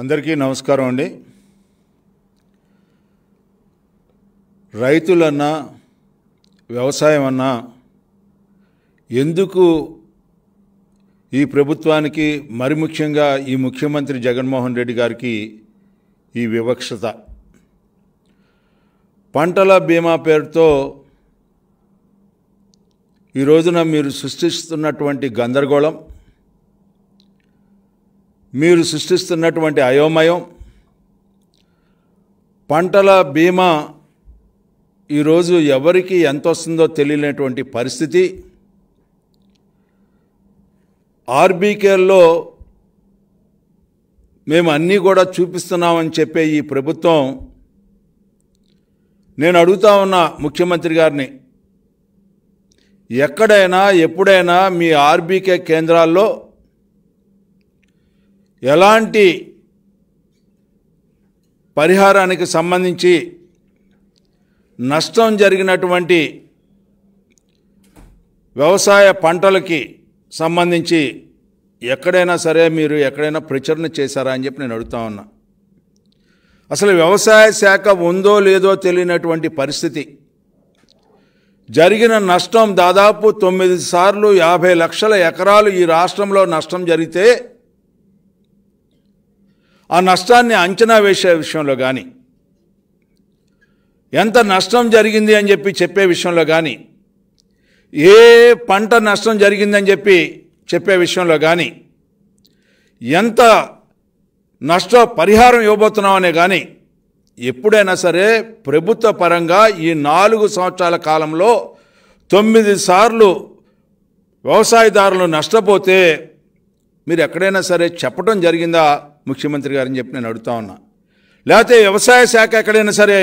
అందరికీ నమస్కారం అండి రైతులన్నా వ్యవసాయం అన్నా ఎందుకు ఈ ప్రభుత్వానికి మరి ముఖ్యంగా ఈ ముఖ్యమంత్రి జగన్మోహన్ రెడ్డి గారికి ఈ వివక్షత పంటల బీమా పేరుతో ఈ రోజున మీరు సృష్టిస్తున్నటువంటి గందరగోళం మీరు సృష్టిస్తున్నటువంటి అయోమయం పంటల బీమా ఈరోజు ఎవరికి ఎంత వస్తుందో తెలియనటువంటి పరిస్థితి ఆర్బీకేల్లో మేము అన్నీ కూడా చూపిస్తున్నామని చెప్పే ఈ ప్రభుత్వం నేను అడుగుతా ఉన్నా ముఖ్యమంత్రి గారిని ఎక్కడైనా ఎప్పుడైనా మీ ఆర్బీకే కేంద్రాల్లో ఎలాంటి పరిహారానికి సంబంధించి నష్టం జరిగినటువంటి వ్యవసాయ పంటలకి సంబంధించి ఎక్కడైనా సరే మీరు ఎక్కడైనా ప్రచురణ చేశారా అని చెప్పి నేను అడుగుతా ఉన్నా అసలు వ్యవసాయ శాఖ ఉందో లేదో తెలియనటువంటి పరిస్థితి జరిగిన నష్టం దాదాపు తొమ్మిది సార్లు యాభై లక్షల ఎకరాలు ఈ రాష్ట్రంలో నష్టం జరిగితే ఆ నష్టాన్ని అంచనా వేసే విషయంలో కానీ ఎంత నష్టం జరిగింది అని చెప్పి చెప్పే విషయంలో కానీ ఏ పంట నష్టం జరిగిందని చెప్పి చెప్పే విషయంలో కానీ ఎంత నష్ట పరిహారం ఇవ్వబోతున్నామనే కానీ ఎప్పుడైనా సరే ప్రభుత్వ పరంగా ఈ నాలుగు సంవత్సరాల కాలంలో తొమ్మిది సార్లు వ్యవసాయదారులు నష్టపోతే మీరు ఎక్కడైనా సరే చెప్పడం జరిగిందా ముఖ్యమంత్రి గారని చెప్పి నేను అడుగుతా ఉన్నా లేకపోతే వ్యవసాయ శాఖ ఎక్కడైనా సరే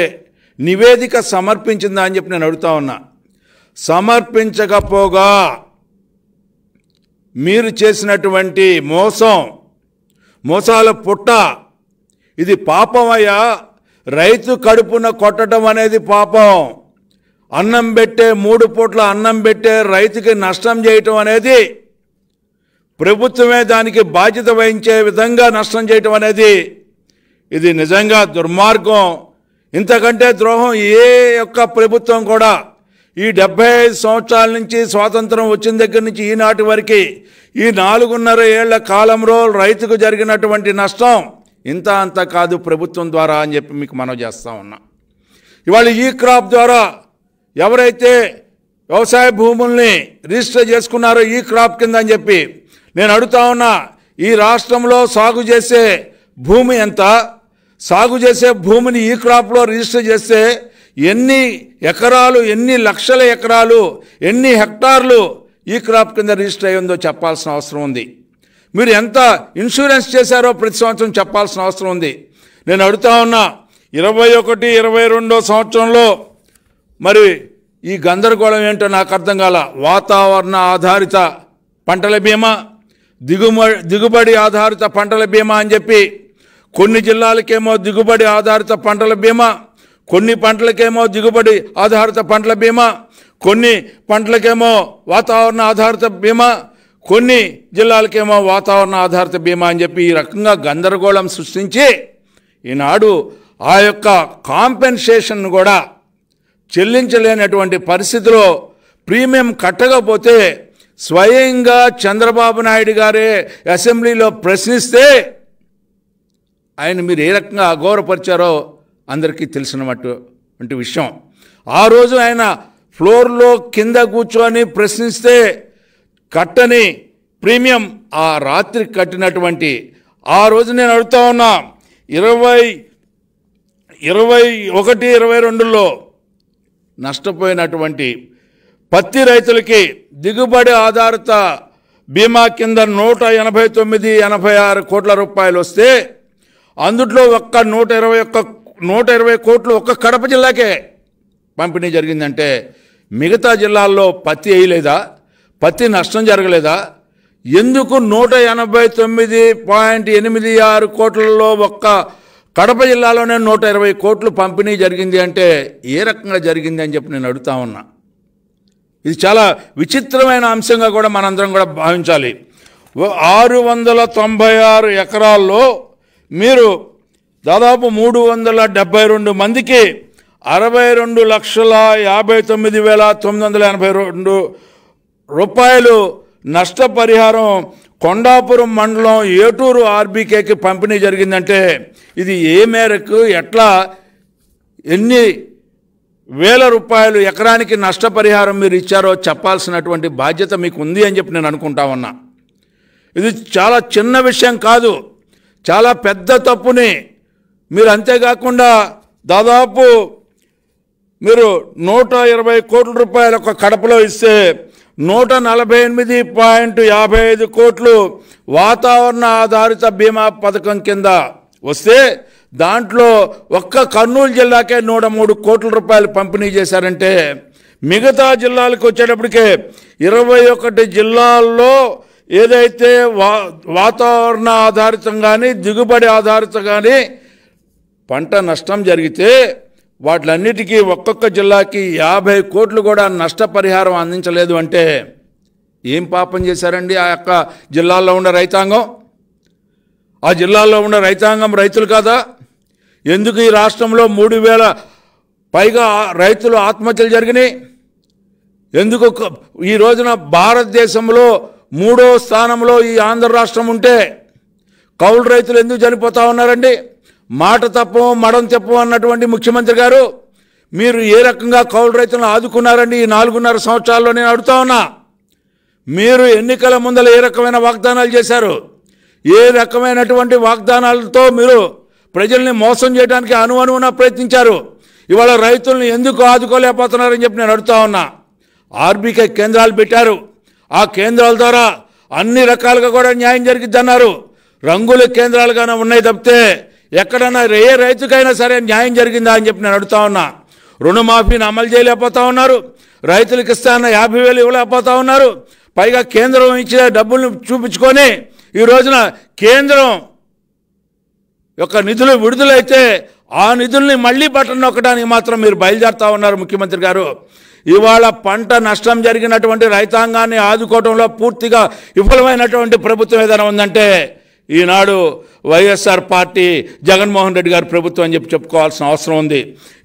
నివేదిక సమర్పించిందా అని చెప్పి నేను అడుగుతా ఉన్నా సమర్పించకపోగా మీరు చేసినటువంటి మోసం మోసాల పుట్ట ఇది పాపమయ్యా రైతు కడుపున కొట్టడం అనేది పాపం అన్నం పెట్టే మూడు పూట్ల అన్నం పెట్టే రైతుకి నష్టం చేయటం అనేది ప్రభుత్వమే దానికి బాధ్యత వహించే విధంగా నష్టం చేయటం అనేది ఇది నిజంగా దుర్మార్గం ఇంతకంటే ద్రోహం ఏ యొక్క ప్రభుత్వం కూడా ఈ డెబ్బై సంవత్సరాల నుంచి స్వాతంత్రం వచ్చిన దగ్గర నుంచి ఈనాటి వరకు ఈ నాలుగున్నర ఏళ్ల కాలంలో రైతుకు జరిగినటువంటి నష్టం ఇంత అంత కాదు ప్రభుత్వం ద్వారా అని చెప్పి మీకు మనం చేస్తూ ఉన్నాం ఇవాళ ఈ క్రాప్ ద్వారా ఎవరైతే వ్యవసాయ భూముల్ని రిజిస్టర్ చేసుకున్నారో ఈ క్రాప్ కింద అని చెప్పి నేను అడుగుతా ఉన్నా ఈ రాష్ట్రంలో సాగు చేసే భూమి ఎంత సాగు చేసే భూమిని ఈ క్రాప్లో రిజిస్టర్ చేస్తే ఎన్ని ఎకరాలు ఎన్ని లక్షల ఎకరాలు ఎన్ని హెక్టార్లు ఈ క్రాప్ కింద రిజిస్టర్ అయ్యిందో చెప్పాల్సిన అవసరం ఉంది మీరు ఎంత ఇన్సూరెన్స్ చేశారో ప్రతి సంవత్సరం చెప్పాల్సిన అవసరం ఉంది నేను అడుగుతా ఉన్నా ఇరవై ఒకటి ఇరవై రెండో సంవత్సరంలో మరి ఈ గందరగోళం ఏంటో నాకు అర్థం కాల వాతావరణ ఆధారిత పంటల బీమా దిగుమ దిగుబడి ఆధారిత పంటల బీమా అని చెప్పి కొన్ని జిల్లాలకేమో దిగుబడి ఆధారిత పంటల బీమా కొన్ని పంటలకేమో దిగుబడి ఆధారిత పంటల బీమా కొన్ని పంటలకేమో వాతావరణ ఆధారిత బీమా కొన్ని జిల్లాలకేమో వాతావరణ ఆధారిత బీమా అని చెప్పి ఈ రకంగా గందరగోళం సృష్టించి ఈనాడు ఆ యొక్క కాంపెన్సేషన్ కూడా చెల్లించలేనటువంటి పరిస్థితిలో ప్రీమియం కట్టకపోతే స్వయంగా చంద్రబాబు నాయుడు గారే అసెంబ్లీలో ప్రశ్నిస్తే ఆయన మీరు ఏ రకంగా అగౌరవపరిచారో అందరికీ వంటి విషయం ఆ రోజు ఆయన ఫ్లోర్లో కింద కూర్చొని ప్రశ్నిస్తే కట్టని ప్రీమియం ఆ రాత్రి కట్టినటువంటి ఆ రోజు నేను అడుగుతా ఉన్నా ఇరవై ఇరవై ఒకటి ఇరవై రెండులో నష్టపోయినటువంటి పత్తి రైతులకి దిగుబడి ఆధారిత బీమా కింద నూట ఎనభై తొమ్మిది ఎనభై ఆరు కోట్ల రూపాయలు వస్తే అందుట్లో ఒక్క నూట ఇరవై ఒక్క నూట ఇరవై కోట్లు ఒక్క కడప జిల్లాకే పంపిణీ జరిగిందంటే మిగతా జిల్లాల్లో పత్తి వేయలేదా పత్తి నష్టం జరగలేదా ఎందుకు నూట ఎనభై తొమ్మిది పాయింట్ ఎనిమిది ఆరు కోట్లలో ఒక్క కడప జిల్లాలోనే నూట ఇరవై కోట్లు పంపిణీ జరిగింది అంటే ఏ రకంగా జరిగింది అని చెప్పి నేను అడుగుతా ఉన్నా ఇది చాలా విచిత్రమైన అంశంగా కూడా మనందరం కూడా భావించాలి ఆరు వందల తొంభై ఆరు ఎకరాల్లో మీరు దాదాపు మూడు వందల డెబ్బై రెండు మందికి అరవై రెండు లక్షల యాభై తొమ్మిది వేల తొమ్మిది వందల ఎనభై రెండు రూపాయలు నష్టపరిహారం కొండాపురం మండలం ఏటూరు ఆర్బీకేకి పంపిణీ జరిగిందంటే ఇది ఏ మేరకు ఎట్లా ఎన్ని వేల రూపాయలు ఎకరానికి నష్టపరిహారం మీరు ఇచ్చారో చెప్పాల్సినటువంటి బాధ్యత మీకు ఉంది అని చెప్పి నేను అనుకుంటా ఉన్నా ఇది చాలా చిన్న విషయం కాదు చాలా పెద్ద తప్పుని మీరు అంతేకాకుండా దాదాపు మీరు నూట ఇరవై కోట్ల రూపాయల ఒక కడపలో ఇస్తే నూట నలభై ఎనిమిది పాయింట్ యాభై ఐదు కోట్లు వాతావరణ ఆధారిత బీమా పథకం కింద వస్తే దాంట్లో ఒక్క కర్నూలు జిల్లాకే నూట మూడు కోట్ల రూపాయలు పంపిణీ చేశారంటే మిగతా జిల్లాలకు వచ్చేటప్పటికే ఇరవై ఒకటి జిల్లాల్లో ఏదైతే వా వాతావరణ ఆధారితం కానీ దిగుబడి ఆధారితం కానీ పంట నష్టం జరిగితే వాటిలన్నిటికీ ఒక్కొక్క జిల్లాకి యాభై కోట్లు కూడా నష్టపరిహారం అందించలేదు అంటే ఏం పాపం చేశారండి ఆ యొక్క జిల్లాల్లో ఉన్న రైతాంగం ఆ జిల్లాల్లో ఉన్న రైతాంగం రైతులు కాదా ఎందుకు ఈ రాష్ట్రంలో మూడు వేల పైగా రైతులు ఆత్మహత్యలు జరిగినాయి ఎందుకు ఈ రోజున భారతదేశంలో మూడో స్థానంలో ఈ ఆంధ్ర రాష్ట్రం ఉంటే కౌలు రైతులు ఎందుకు చనిపోతా ఉన్నారండి మాట తప్పు మడం తప్పు అన్నటువంటి ముఖ్యమంత్రి గారు మీరు ఏ రకంగా కౌలు రైతులను ఆదుకున్నారండి ఈ నాలుగున్నర సంవత్సరాల్లో నేను అడుగుతా ఉన్నా మీరు ఎన్నికల ముందల ఏ రకమైన వాగ్దానాలు చేశారు ఏ రకమైనటువంటి వాగ్దానాలతో మీరు ప్రజల్ని మోసం చేయడానికి అనువనువున ప్రయత్నించారు ఇవాళ రైతులను ఎందుకు ఆదుకోలేకపోతున్నారని చెప్పి నేను అడుగుతా ఉన్నా ఆర్బీకే కేంద్రాలు పెట్టారు ఆ కేంద్రాల ద్వారా అన్ని రకాలుగా కూడా న్యాయం అన్నారు రంగుల కేంద్రాలుగానే ఉన్నాయి తప్పితే ఎక్కడన్నా ఏ రైతుకైనా సరే న్యాయం జరిగిందా అని చెప్పి నేను అడుగుతా ఉన్నా రుణమాఫీని అమలు చేయలేకపోతా ఉన్నారు రైతులకు అన్న యాభై వేలు ఇవ్వలేకపోతా ఉన్నారు పైగా కేంద్రం ఇచ్చే డబ్బులను చూపించుకొని ఈ రోజున కేంద్రం యొక్క నిధులు విడుదలైతే ఆ నిధుల్ని మళ్ళీ బట్టలు నొక్కడానికి మాత్రం మీరు బయలుదేరుతా ఉన్నారు ముఖ్యమంత్రి గారు ఇవాళ పంట నష్టం జరిగినటువంటి రైతాంగాన్ని ఆదుకోవడంలో పూర్తిగా విఫలమైనటువంటి ప్రభుత్వం ఏదైనా ఉందంటే ఈనాడు వైఎస్ఆర్ పార్టీ జగన్మోహన్ రెడ్డి గారి ప్రభుత్వం అని చెప్పి చెప్పుకోవాల్సిన అవసరం ఉంది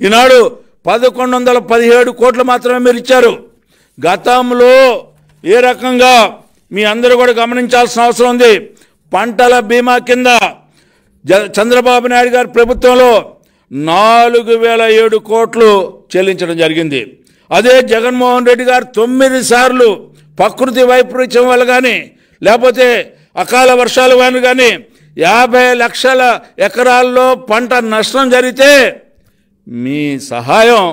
ఈనాడు పదకొండు వందల పదిహేడు కోట్లు మాత్రమే మీరు ఇచ్చారు గతంలో ఏ రకంగా మీ అందరూ కూడా గమనించాల్సిన అవసరం ఉంది పంటల బీమా కింద చంద్రబాబు నాయుడు గారి ప్రభుత్వంలో నాలుగు వేల ఏడు కోట్లు చెల్లించడం జరిగింది అదే జగన్మోహన్ రెడ్డి గారు తొమ్మిది సార్లు ప్రకృతి వైపరీత్యం వల్ల కానీ లేకపోతే అకాల వర్షాలు వల్ల కానీ యాభై లక్షల ఎకరాల్లో పంట నష్టం జరిగితే మీ సహాయం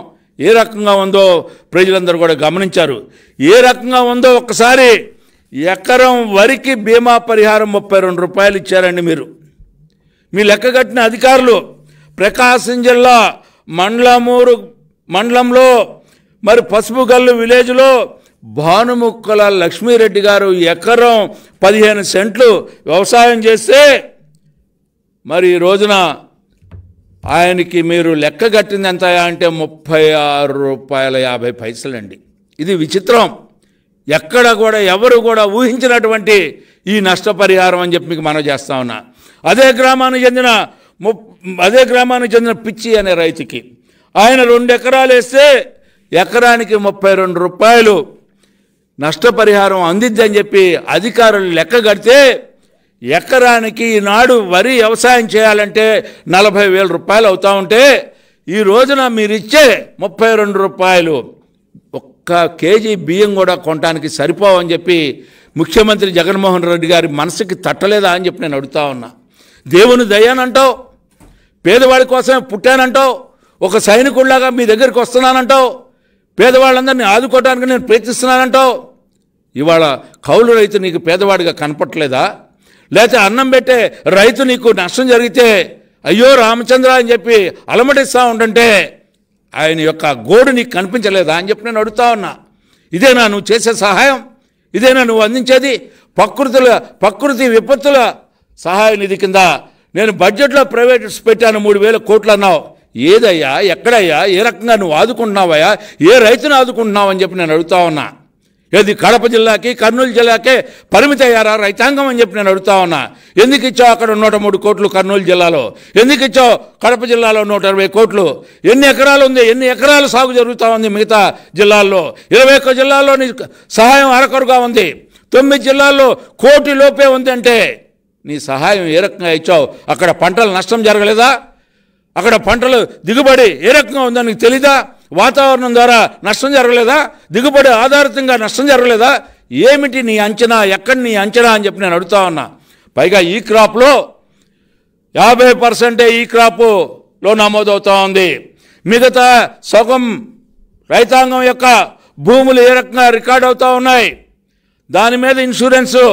ఏ రకంగా ఉందో ప్రజలందరూ కూడా గమనించారు ఏ రకంగా ఉందో ఒక్కసారి ఎకరం వరికి బీమా పరిహారం ముప్పై రెండు రూపాయలు ఇచ్చారండి మీరు మీ లెక్క కట్టిన అధికారులు ప్రకాశం జిల్లా మండలమూరు మండలంలో మరి పసుపు గల్లు విలేజ్లో భానుముక్కల లక్ష్మీరెడ్డి గారు ఎకరం పదిహేను సెంట్లు వ్యవసాయం చేస్తే మరి ఈ రోజున ఆయనకి మీరు లెక్క కట్టింది ఎంత అంటే ముప్పై ఆరు రూపాయల యాభై పైసలండి ఇది విచిత్రం ఎక్కడ కూడా ఎవరు కూడా ఊహించినటువంటి ఈ నష్టపరిహారం అని చెప్పి మీకు మనం చేస్తా ఉన్నా అదే గ్రామానికి చెందిన అదే గ్రామానికి చెందిన పిచ్చి అనే రైతుకి ఆయన రెండు ఎకరాలు వేస్తే ఎకరానికి ముప్పై రెండు రూపాయలు నష్టపరిహారం అందిద్దని చెప్పి అధికారులు లెక్క కడితే ఎకరానికి ఈనాడు వరి వ్యవసాయం చేయాలంటే నలభై వేల రూపాయలు అవుతా ఉంటే ఈ రోజున మీరిచ్చే ముప్పై రెండు రూపాయలు ఒక్క కేజీ బియ్యం కూడా కొనడానికి సరిపోవని చెప్పి ముఖ్యమంత్రి జగన్మోహన్ రెడ్డి గారి మనసుకి తట్టలేదా అని చెప్పి నేను అడుగుతా ఉన్నా దేవుని దయానంటావు పేదవాడి కోసమే పుట్టానంటావు ఒక సైనికుడిలాగా మీ దగ్గరికి వస్తున్నానంటావు పేదవాళ్ళందరినీ ఆదుకోవడానికి నేను ప్రయత్నిస్తున్నానంటావు ఇవాళ కౌలు రైతు నీకు పేదవాడిగా కనపట్లేదా లేకపోతే అన్నం పెట్టే రైతు నీకు నష్టం జరిగితే అయ్యో రామచంద్ర అని చెప్పి అలమటిస్తూ ఉండంటే ఆయన యొక్క గోడు నీకు కనిపించలేదా అని చెప్పి నేను అడుగుతా ఉన్నా ఇదేనా నువ్వు చేసే సహాయం ఇదేనా నువ్వు అందించేది ప్రకృతుల ప్రకృతి విపత్తుల సహాయ నిధి కింద నేను బడ్జెట్లో ప్రైవేట్ పెట్టాను మూడు వేల కోట్లు అన్నావు ఏదయ్యా ఎక్కడయ్యా ఏ రకంగా నువ్వు ఆదుకుంటున్నావయ్యా ఏ రైతును ఆదుకుంటున్నావు అని చెప్పి నేను అడుగుతా ఉన్నా ఏది కడప జిల్లాకి కర్నూలు జిల్లాకే అయ్యారా రైతాంగం అని చెప్పి నేను అడుగుతా ఉన్నా ఎందుకు ఇచ్చావు అక్కడ నూట మూడు కోట్లు కర్నూలు జిల్లాలో ఎందుకు ఇచ్చావు కడప జిల్లాలో నూట ఇరవై కోట్లు ఎన్ని ఎకరాలు ఉంది ఎన్ని ఎకరాలు సాగు జరుగుతూ ఉంది మిగతా జిల్లాల్లో ఇరవై ఒక్క జిల్లాల్లో సహాయం అరకొరగా ఉంది తొమ్మిది జిల్లాల్లో కోటి లోపే ఉందంటే నీ సహాయం ఏ రకంగా ఇచ్చావు అక్కడ పంటలు నష్టం జరగలేదా అక్కడ పంటలు దిగుబడి ఏ రకంగా ఉందో నీకు తెలీదా వాతావరణం ద్వారా నష్టం జరగలేదా దిగుబడి ఆధారితంగా నష్టం జరగలేదా ఏమిటి నీ అంచనా ఎక్కడి నీ అంచనా అని చెప్పి నేను అడుగుతా ఉన్నా పైగా ఈ క్రాప్లో యాభై పర్సెంటే ఈ క్రాప్లో నమోదవుతూ ఉంది మిగతా సగం రైతాంగం యొక్క భూములు ఏ రకంగా రికార్డ్ అవుతూ ఉన్నాయి దాని మీద ఇన్సూరెన్సు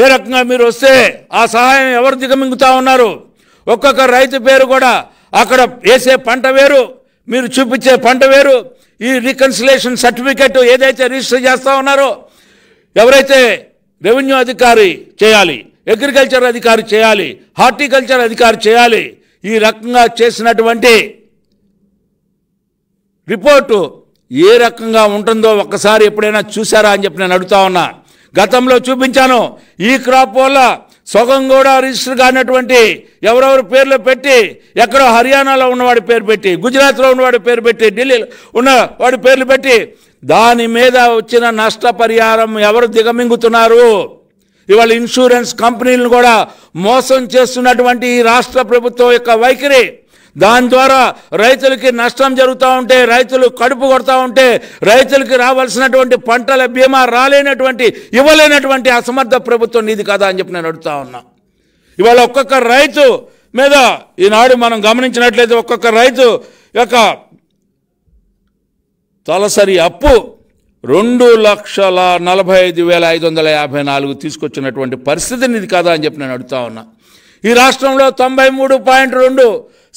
ఏ రకంగా మీరు వస్తే ఆ సహాయం ఎవరు దిగమింగుతా ఉన్నారు ఒక్కొక్క రైతు పేరు కూడా అక్కడ వేసే పంట వేరు మీరు చూపించే పంట వేరు ఈ రికన్సిలేషన్ సర్టిఫికెట్ ఏదైతే రిజిస్టర్ చేస్తూ ఉన్నారో ఎవరైతే రెవెన్యూ అధికారి చేయాలి అగ్రికల్చర్ అధికారి చేయాలి హార్టికల్చర్ అధికారి చేయాలి ఈ రకంగా చేసినటువంటి రిపోర్టు ఏ రకంగా ఉంటుందో ఒక్కసారి ఎప్పుడైనా చూసారా అని చెప్పి నేను అడుగుతా ఉన్నా గతంలో చూపించాను ఈ క్రాప్ వల్ల సొగం కూడా రిజిస్టర్ కానటువంటి ఎవరెవరి పేర్లు పెట్టి ఎక్కడో హర్యానాలో ఉన్నవాడి పేరు పెట్టి గుజరాత్లో ఉన్నవాడి పేరు పెట్టి ఢిల్లీలో ఉన్న వాడి పేర్లు పెట్టి దాని మీద వచ్చిన నష్ట పరిహారం ఎవరు దిగమింగుతున్నారు ఇవాళ ఇన్సూరెన్స్ కంపెనీలను కూడా మోసం చేస్తున్నటువంటి ఈ రాష్ట్ర ప్రభుత్వం యొక్క వైఖరి దాని ద్వారా రైతులకి నష్టం జరుగుతూ ఉంటే రైతులు కడుపు కొడతా ఉంటే రైతులకి రావాల్సినటువంటి పంటల బీమా రాలేనటువంటి ఇవ్వలేనటువంటి అసమర్థ ప్రభుత్వం నీది కదా అని చెప్పి నేను అడుగుతా ఉన్నా ఇవాళ ఒక్కొక్క రైతు మీద ఈనాడు మనం గమనించినట్లయితే ఒక్కొక్క రైతు యొక్క తలసరి అప్పు రెండు లక్షల నలభై ఐదు వేల ఐదు వందల యాభై నాలుగు తీసుకొచ్చినటువంటి పరిస్థితిని ఇది కదా అని చెప్పి నేను అడుగుతా ఉన్నా ఈ రాష్ట్రంలో తొంభై మూడు పాయింట్ రెండు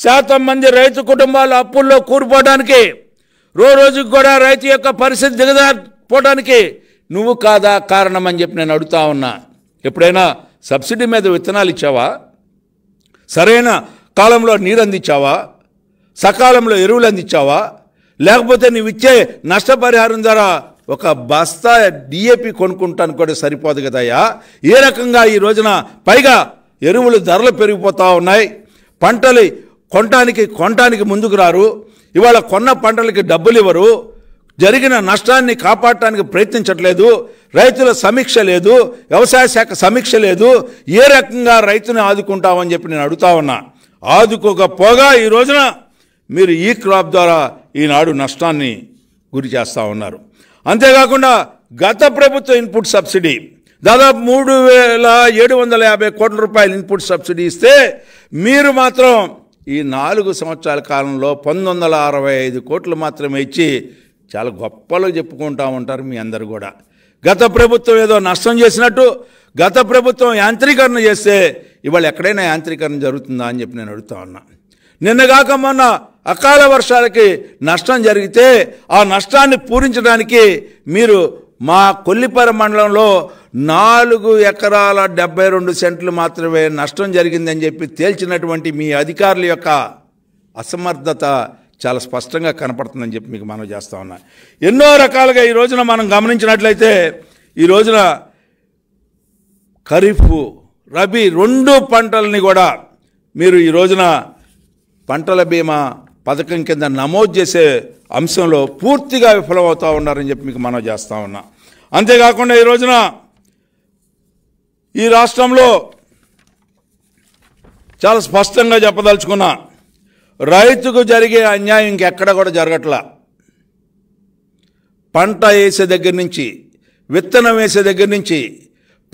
శాతం మంది రైతు కుటుంబాలు అప్పుల్లో కూరుపోవడానికి రో రోజుకి కూడా రైతు యొక్క పరిస్థితి దిగదారిపోవడానికి నువ్వు కాదా కారణం అని చెప్పి నేను అడుగుతా ఉన్నా ఎప్పుడైనా సబ్సిడీ మీద విత్తనాలు ఇచ్చావా సరైన కాలంలో నీరు అందించావా సకాలంలో ఎరువులు అందించావా లేకపోతే నువ్వు ఇచ్చే నష్టపరిహారం ద్వారా ఒక బస్తా డిఏపి కొనుక్కుంటాను కూడా సరిపోదు కదయ్యా ఏ రకంగా ఈ రోజున పైగా ఎరువులు ధరలు పెరిగిపోతూ ఉన్నాయి పంటలు కొనటానికి కొనటానికి ముందుకు రారు ఇవాళ కొన్న పంటలకి డబ్బులు ఇవ్వరు జరిగిన నష్టాన్ని కాపాడటానికి ప్రయత్నించట్లేదు రైతుల సమీక్ష లేదు వ్యవసాయ శాఖ సమీక్ష లేదు ఏ రకంగా రైతుని ఆదుకుంటామని చెప్పి నేను అడుగుతా ఉన్నా ఆదుకోకపోగా ఈ రోజున మీరు ఈ క్రాప్ ద్వారా ఈనాడు నష్టాన్ని గురి చేస్తూ ఉన్నారు అంతేకాకుండా గత ప్రభుత్వ ఇన్పుట్ సబ్సిడీ దాదాపు మూడు వేల ఏడు వందల యాభై కోట్ల రూపాయల ఇన్పుట్ సబ్సిడీ ఇస్తే మీరు మాత్రం ఈ నాలుగు సంవత్సరాల కాలంలో పంతొమ్మిది అరవై ఐదు కోట్లు మాత్రమే ఇచ్చి చాలా గొప్పలో చెప్పుకుంటూ ఉంటారు మీ అందరు కూడా గత ప్రభుత్వం ఏదో నష్టం చేసినట్టు గత ప్రభుత్వం యాంత్రీకరణ చేస్తే ఇవాళ ఎక్కడైనా యాంత్రీకరణ జరుగుతుందా అని చెప్పి నేను అడుగుతా ఉన్నా నిన్నగాక మొన్న అకాల వర్షాలకి నష్టం జరిగితే ఆ నష్టాన్ని పూరించడానికి మీరు మా కొల్లిపర మండలంలో నాలుగు ఎకరాల డెబ్బై రెండు సెంట్లు మాత్రమే నష్టం జరిగిందని చెప్పి తేల్చినటువంటి మీ అధికారుల యొక్క అసమర్థత చాలా స్పష్టంగా కనపడుతుందని చెప్పి మీకు మనం చేస్తా ఉన్నా ఎన్నో రకాలుగా ఈ రోజున మనం గమనించినట్లయితే ఈ రోజున ఖరీఫ్ రబీ రెండు పంటల్ని కూడా మీరు ఈ రోజున పంటల బీమా పథకం కింద నమోదు చేసే అంశంలో పూర్తిగా విఫలమవుతూ ఉన్నారని చెప్పి మీకు మనం చేస్తూ ఉన్నా అంతేకాకుండా ఈ రోజున ఈ రాష్ట్రంలో చాలా స్పష్టంగా చెప్పదలుచుకున్నా రైతుకు జరిగే అన్యాయం ఇంకెక్కడ కూడా జరగట్లా పంట వేసే దగ్గర నుంచి విత్తనం వేసే దగ్గర నుంచి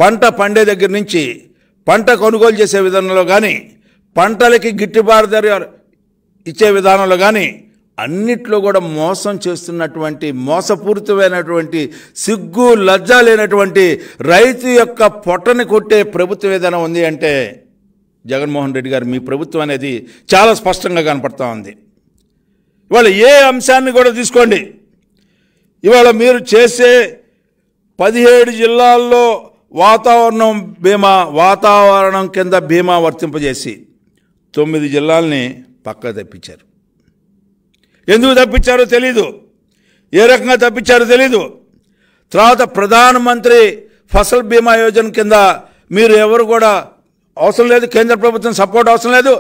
పంట పండే దగ్గర నుంచి పంట కొనుగోలు చేసే విధానంలో కానీ పంటలకి గిట్టుబాటు ధర ఇచ్చే విధానంలో కానీ అన్నిట్లో కూడా మోసం చేస్తున్నటువంటి మోసపూరితమైనటువంటి సిగ్గు లజ్జ లేనటువంటి రైతు యొక్క పొట్టని కొట్టే ప్రభుత్వం ఏదైనా ఉంది అంటే జగన్మోహన్ రెడ్డి గారు మీ ప్రభుత్వం అనేది చాలా స్పష్టంగా కనపడతా ఉంది ఇవాళ ఏ అంశాన్ని కూడా తీసుకోండి ఇవాళ మీరు చేసే పదిహేడు జిల్లాల్లో వాతావరణం బీమా వాతావరణం కింద బీమా వర్తింపజేసి తొమ్మిది జిల్లాల్ని పక్క తప్పించారు ఎందుకు తప్పించారో తెలీదు ఏ రకంగా తప్పించారో తెలీదు తర్వాత ప్రధానమంత్రి ఫసల్ బీమా యోజన కింద మీరు ఎవరు కూడా అవసరం లేదు కేంద్ర ప్రభుత్వం సపోర్ట్ అవసరం లేదు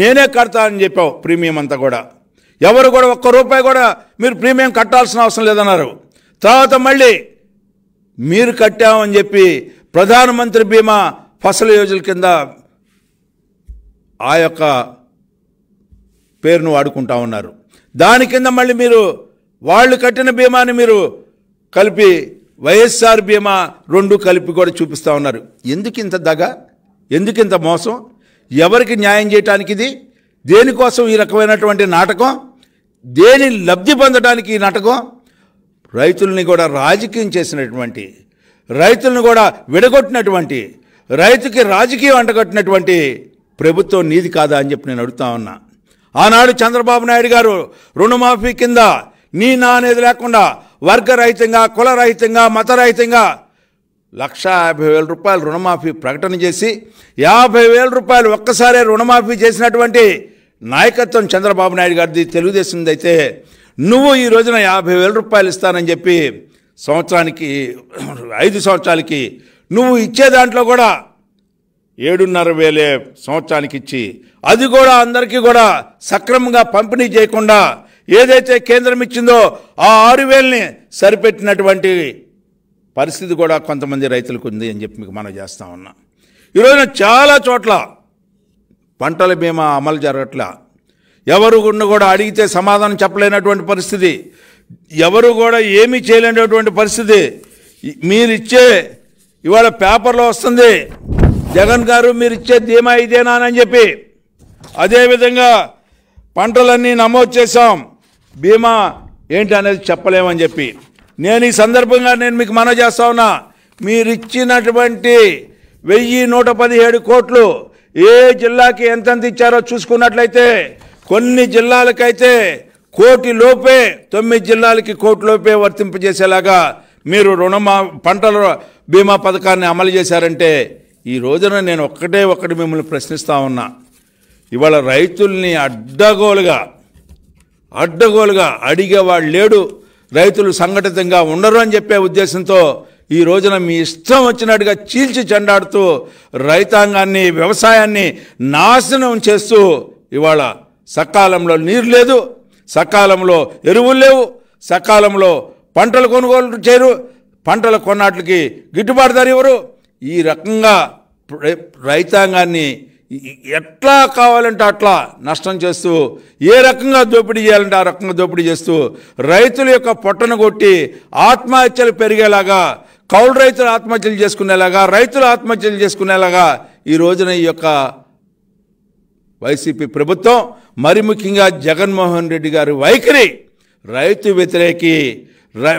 నేనే కడతా అని చెప్పావు ప్రీమియం అంతా కూడా ఎవరు కూడా ఒక్క రూపాయి కూడా మీరు ప్రీమియం కట్టాల్సిన అవసరం లేదన్నారు తర్వాత మళ్ళీ మీరు కట్టామని చెప్పి ప్రధానమంత్రి బీమా ఫసల్ యోజన కింద ఆ యొక్క పేరును వాడుకుంటా ఉన్నారు దాని కింద మళ్ళీ మీరు వాళ్ళు కట్టిన బీమాని మీరు కలిపి వైఎస్ఆర్ బీమా రెండు కలిపి కూడా చూపిస్తూ ఉన్నారు ఎందుకు ఇంత దగ ఎందుకు ఇంత మోసం ఎవరికి న్యాయం చేయటానికి ఇది దేనికోసం ఈ రకమైనటువంటి నాటకం దేని లబ్ధి పొందడానికి ఈ నాటకం రైతుల్ని కూడా రాజకీయం చేసినటువంటి రైతులను కూడా విడగొట్టినటువంటి రైతుకి రాజకీయం అంటగట్టినటువంటి ప్రభుత్వం నీది కాదా అని చెప్పి నేను అడుగుతా ఉన్నా ఆనాడు చంద్రబాబు నాయుడు గారు రుణమాఫీ కింద నీ నా అనేది లేకుండా వర్గరహితంగా కులరహితంగా మతరహితంగా లక్ష యాభై వేల రూపాయలు రుణమాఫీ ప్రకటన చేసి యాభై వేల రూపాయలు ఒక్కసారే రుణమాఫీ చేసినటువంటి నాయకత్వం చంద్రబాబు నాయుడు గారిది తెలుగుదేశం అయితే నువ్వు ఈ రోజున యాభై వేల రూపాయలు ఇస్తానని చెప్పి సంవత్సరానికి ఐదు సంవత్సరాలకి నువ్వు ఇచ్చే దాంట్లో కూడా ఏడున్నర వేలే సంవత్సరానికి ఇచ్చి అది కూడా అందరికీ కూడా సక్రమంగా పంపిణీ చేయకుండా ఏదైతే కేంద్రం ఇచ్చిందో ఆ ఆరు వేలని సరిపెట్టినటువంటి పరిస్థితి కూడా కొంతమంది రైతులకు ఉంది అని చెప్పి మీకు మనం చేస్తా ఉన్నా ఈరోజున చాలా చోట్ల పంటల బీమా అమలు జరగట్లా ఎవరు కూడా అడిగితే సమాధానం చెప్పలేనటువంటి పరిస్థితి ఎవరు కూడా ఏమీ చేయలేనటువంటి పరిస్థితి మీరిచ్చే ఇవాళ పేపర్లో వస్తుంది జగన్ గారు మీరు ఇచ్చే ధీమా ఇదేనా అని చెప్పి అదేవిధంగా పంటలన్నీ నమోదు చేశాం బీమా ఏంటి అనేది చెప్పలేమని చెప్పి నేను ఈ సందర్భంగా నేను మీకు మనవి చేస్తా ఉన్నా మీరిచ్చినటువంటి వెయ్యి నూట పదిహేడు కోట్లు ఏ జిల్లాకి ఎంతెంత ఇచ్చారో చూసుకున్నట్లయితే కొన్ని జిల్లాలకైతే కోటి లోపే తొమ్మిది జిల్లాలకి కోటి లోపే వర్తింపజేసేలాగా మీరు రుణమా పంటల బీమా పథకాన్ని అమలు చేశారంటే ఈ రోజున నేను ఒక్కటే ఒక్కటి మిమ్మల్ని ప్రశ్నిస్తూ ఉన్నా ఇవాళ రైతుల్ని అడ్డగోలుగా అడ్డగోలుగా వాళ్ళు లేడు రైతులు సంఘటితంగా ఉండరు అని చెప్పే ఉద్దేశంతో ఈ రోజున మీ ఇష్టం వచ్చినట్టుగా చీల్చి చెండాడుతూ రైతాంగాన్ని వ్యవసాయాన్ని నాశనం చేస్తూ ఇవాళ సకాలంలో నీరు లేదు సకాలంలో ఎరువులు లేవు సకాలంలో పంటలు కొనుగోలు చేయరు పంటల కొన్నాట్లకి గిట్టుబాటు ధర ఇవ్వరు ఈ రకంగా రైతాంగాన్ని ఎట్లా కావాలంటే అట్లా నష్టం చేస్తూ ఏ రకంగా దోపిడీ చేయాలంటే ఆ రకంగా దోపిడీ చేస్తూ రైతుల యొక్క పొట్టను కొట్టి ఆత్మహత్యలు పెరిగేలాగా కౌలు రైతులు ఆత్మహత్యలు చేసుకునేలాగా రైతులు ఆత్మహత్యలు చేసుకునేలాగా ఈ రోజున ఈ యొక్క వైసీపీ ప్రభుత్వం మరి ముఖ్యంగా జగన్మోహన్ రెడ్డి గారి వైఖరి రైతు వ్యతిరేకి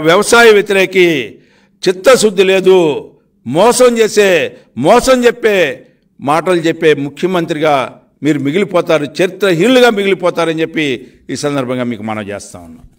వ్యవసాయ వ్యతిరేకి చిత్తశుద్ధి లేదు మోసం చేసే మోసం చెప్పే మాటలు చెప్పే ముఖ్యమంత్రిగా మీరు మిగిలిపోతారు చరిత్రహీనులుగా మిగిలిపోతారని చెప్పి ఈ సందర్భంగా మీకు మనం చేస్తా ఉన్నాం